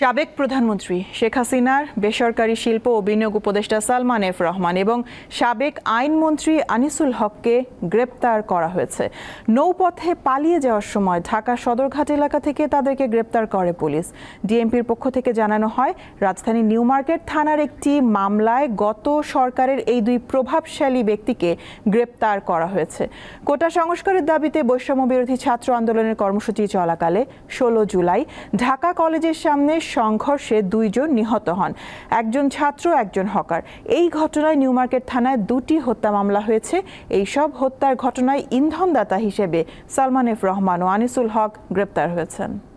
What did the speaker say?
সাবেক প্রধানমন্ত্রী শেখ হাসিনার বেসরকারি শিল্প ও বিনিয়োগ উপদেষ্টা সালমান এফ রহমান এবং সাবেক আইনমন্ত্রী আনিসুল হককে গ্রেপ্তার করা হয়েছে নৌপথে পালিয়ে যাওয়ার সময় ঢাকা সদরঘাট এলাকা থেকে তাদেরকে গ্রেপ্তার করে পুলিশ ডিএমপির পক্ষ থেকে জানানো হয় রাজধানী নিউ মার্কেট থানার একটি মামলায় গত সরকারের এই দুই প্রভাবশালী ব্যক্তিকে গ্রেপ্তার করা হয়েছে কোটা সংস্কারের দাবিতে বৈষম্য বিরোধী ছাত্র আন্দোলনের কর্মসূচি চলাকালে ষোলো জুলাই ঢাকা কলেজের সামনে সংঘর্ষে দুইজন নিহত হন একজন ছাত্র একজন হকার এই ঘটনায় নিউমার্কেট থানায় দুটি হত্যা মামলা হয়েছে এই সব হত্যার ঘটনায় ইন্ধনদাতা হিসেবে সালমান এফ রহমান ও আনিসুল হক গ্রেপ্তার হয়েছেন